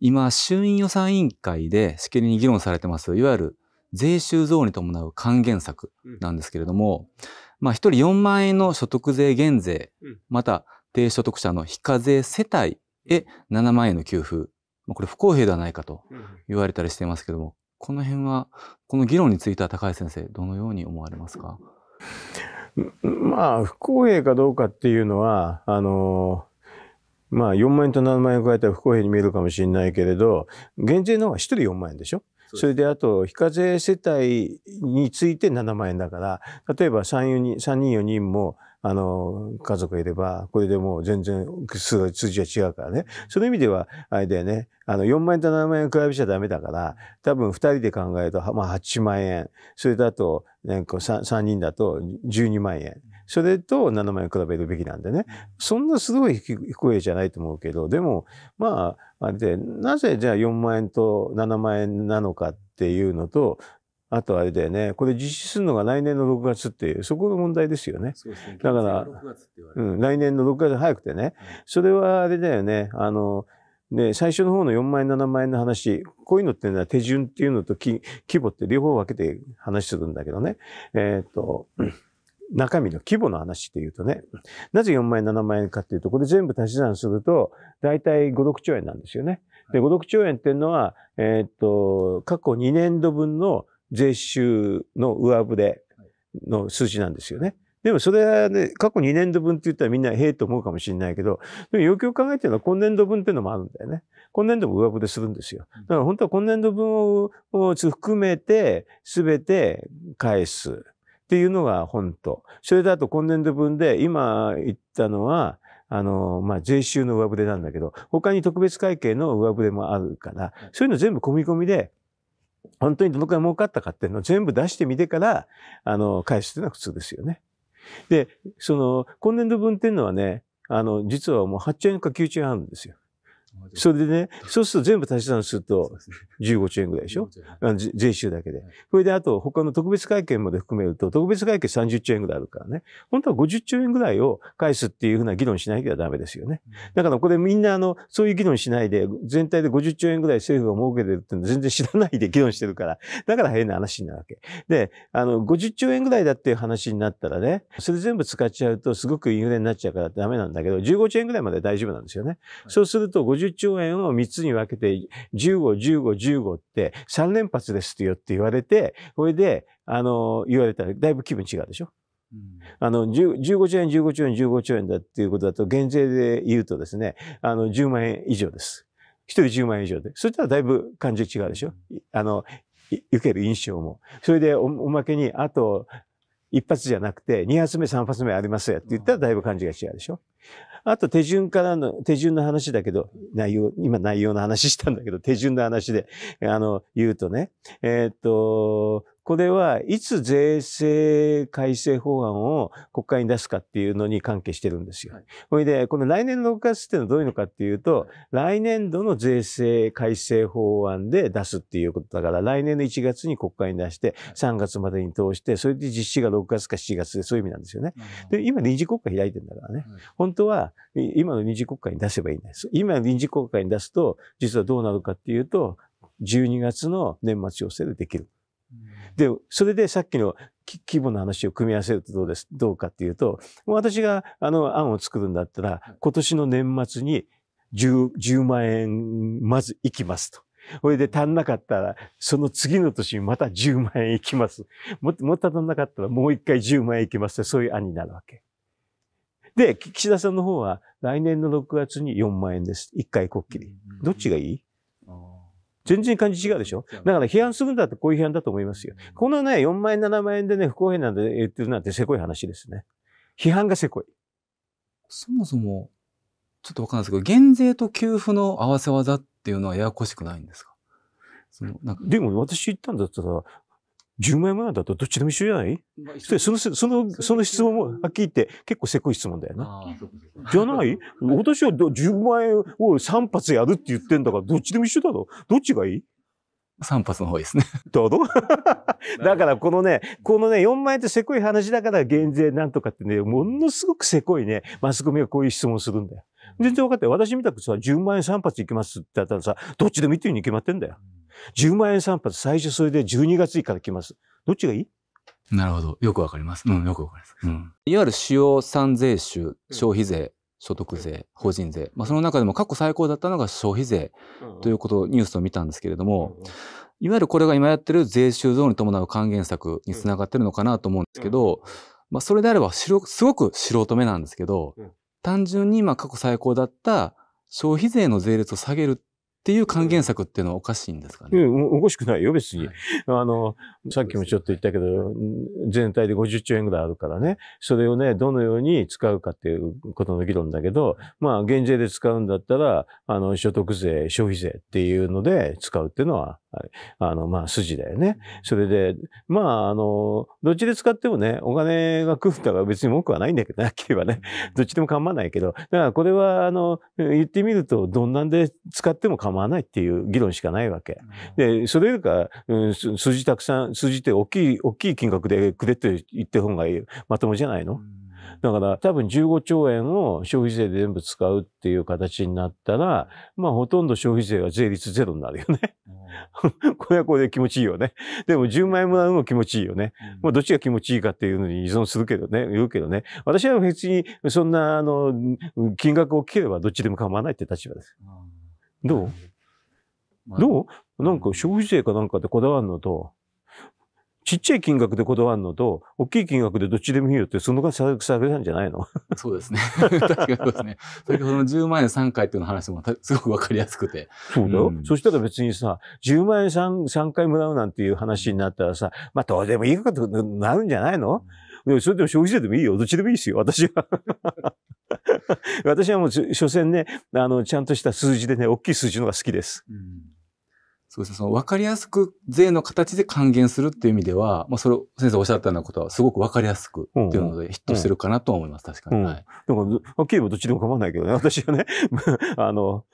今、衆院予算委員会でしきりに議論されてます、いわゆる税収増に伴う還元策なんですけれども、うん、まあ、一人4万円の所得税減税、うん、また、低所得者の非課税世帯へ7万円の給付、まあ、これ不公平ではないかと言われたりしていますけども、この辺は、この議論については高橋先生、どのように思われますかまあ、不公平かどうかっていうのは、あのーまあ4万円と7万円を加えたら不公平に見えるかもしれないけれど、減税の方が1人4万円でしょそれであと、非課税世帯について7万円だから、例えば3、人、人4人も、あの、家族がいれば、これでもう全然数字は違うからね。その意味では、あれだよね。あの、4万円と7万円を比べちゃダメだから、多分2人で考えると、まあ8万円。それだと、なんか 3, 3人だと12万円。うんそれと7万円比べるべきなんでね、そんなすごい低いじゃないと思うけど、でも、まあ、あれで、なぜじゃあ4万円と7万円なのかっていうのと、あとあれだよね、これ実施するのが来年の6月っていう、そこの問題ですよね。そうですね。だから、うん、来年の6月早くてね、それはあれだよね、あの、最初の方の4万円、7万円の話、こういうのっていうのは手順っていうのと規模って両方分けて話するんだけどね。えっ、と、中身の規模の話っていうとね、なぜ4万円、7万円かっていうと、これ全部足し算すると、だいたい5、6兆円なんですよね。で、5、6兆円っていうのは、えー、っと、過去2年度分の税収の上振れの数字なんですよね。でもそれはね、過去2年度分って言ったらみんなへえと思うかもしれないけど、でも要求考えてるのは今年度分っていうのもあるんだよね。今年度も上振れするんですよ。だから本当は今年度分を含めてすべて返す。っていうのが本当。それだと今年度分で今言ったのは、あの、まあ、税収の上振れなんだけど、他に特別会計の上振れもあるから、そういうの全部込み込みで、本当にどのくらい儲かったかっていうのを全部出してみてから、あの、返すっていうのは普通ですよね。で、その、今年度分っていうのはね、あの、実はもう8兆円か9兆円あるんですよ。それでね、そうすると全部足し算すると15兆円ぐらいでしょ税収だけで。それであと他の特別会計まで含めると、特別会計30兆円ぐらいあるからね。本当は50兆円ぐらいを返すっていうふうな議論しなきゃダメですよね。だからこれみんなあの、そういう議論しないで、全体で50兆円ぐらい政府が儲けてるっていうの全然知らないで議論してるから、だから変な話になるわけ。で、あの、50兆円ぐらいだっていう話になったらね、それ全部使っちゃうとすごくインフレになっちゃうからダメなんだけど、15兆円ぐらいまで大丈夫なんですよね。そうすると50 50兆円を3つに分けて、15、15、15って3連発ですよって言われて、これで、あの、言われたらだいぶ気分違うでしょ。あの、15兆円、15兆円、15兆円だっていうことだと、減税で言うとですね、あの、10万円以上です。1人10万円以上で。そしたらだいぶ感じ違うでしょ。あの、受ける印象も。それでお、おまけに、あと、一発じゃなくて、二発目、三発目ありますよって言ったらだいぶ感じが違うでしょ。あと手順からの、手順の話だけど、内容、今内容の話したんだけど、手順の話で、あの、言うとね、えー、っと、これはいつ税制改正法案を国会に出すかっていうのに関係してるんですよ。ほ、はい、で、この来年の6月っていうのはどういうのかっていうと、来年度の税制改正法案で出すっていうことだから、来年の1月に国会に出して、3月までに通して、それで実施が6月か7月で、そういう意味なんですよね。で、今臨時国会開いてんだからね。本当は、今の臨時国会に出せばいいんです。今の臨時国会に出すと、実はどうなるかっていうと、12月の年末調整でできる。で、それでさっきの規模の話を組み合わせるとどうです、どうかっていうと、私があの案を作るんだったら、今年の年末に 10, 10万円まず行きますと。それで足んなかったら、その次の年にまた10万円行きます。ももっと足んなかったらもう一回10万円行きますって、そういう案になるわけ。で、岸田さんの方は来年の6月に4万円です。一回こっきり。どっちがいい全然感じ違うでしょだから批判するんだってこういう批判だと思いますよ。このね、4万円、7万円でね、不公平なんで言ってるなんてせこい話ですね。批判がせこい。そもそも、ちょっとわかんないですけど、減税と給付の合わせ技っていうのはややこしくないんですかでも私言ったんだったら、10円前だとどっちでも一緒じゃない、まあ、その、その、その質問もはっきり言って結構せこい質問だよな。じゃない私は10万円を3発やるって言ってんだからどっちでも一緒だろどっちがいい3発の方ですね。どうぞ。だからこのね、このね、4万円ってせこい話だから減税なんとかってね、ものすごくせこいね、マスコミがこういう質問するんだよ。全然分かって、私みたくさ、10万円3発いきますって言ったらさ、どっちでもいいっていうに決まってんだよ。10万円散髪、最初それで12月以下で来ます。どっちがいいなるほど。よくわかります。うん、よくわかります。うん、いわゆる主要産税収、消費税、所得税、法人税。まあ、その中でも過去最高だったのが消費税ということをニュースを見たんですけれども、いわゆるこれが今やってる税収増に伴う還元策につながってるのかなと思うんですけど、まあ、それであればすごく素人目なんですけど、単純に今過去最高だった消費税の税率を下げるっていう還元策っていうのはおかしいんですかね。うん、おかしくないよ、別に。はい、あの、さっきもちょっと言ったけど、全体で50兆円ぐらいあるからね、それをね、どのように使うかっていうことの議論だけど、まあ、減税で使うんだったら、あの、所得税、消費税っていうので使うっていうのは、あの、まあ、筋だよね。それで、まあ、あの、どっちで使ってもね、お金がくうんだから別に文句はないんだけど、なっきりはね、どっちでも構わないけど、だからこれは、あの、言ってみると、どんなんで使っても構わない。まないっていう議論しかないわけ。で、それよりか、うん、数字たくさん、数字って大きい、大きい金額でくれって言った方がいい。まともじゃないの、だから多分15兆円を消費税で全部使うっていう形になったら、まあほとんど消費税は税率ゼロになるよね。これはこれで気持ちいいよね。でも10万円もらうの気持ちいいよね。うん、まあどっちが気持ちいいかっていうのに依存するけどね、言うけどね。私は別にそんな、あの、金額を切ればどっちでも構わないって立場です。うんどう、まあ、どうなんか消費税かなんかでこだわるのと、ちっちゃい金額でこだわるのと、大きい金額でどっちでもいいよって、そのが下げたんじゃないの そうですね。確かにそうですね。それ、どの10万円3回っていうの話もすごくわかりやすくて。そうだよ、うん、そしたら別にさ、10万円 3, 3回もらうなんていう話になったらさ、まあどうでもいいことになるんじゃないの、うんでもそれでも消費税でもいいよ。どっちでもいいですよ。私は私はもう、所詮ね、あの、ちゃんとした数字でね、大きい数字のが好きです。そうですね。そのわかりやすく税の形で還元するっていう意味では、まあ、それを先生おっしゃったようなことはすごくわかりやすくっていうのでヒットしてるかなと思います。確かに。はい、うん。だから、はっきり言えばどっちでも構わないけどね。私はね、あの、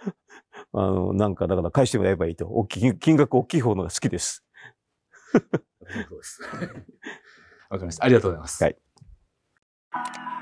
あの、なんか、だから返してもらえばいいと。大きい、金額大きい方のが好きです。そうです。わかりました。ありがとうございます。はい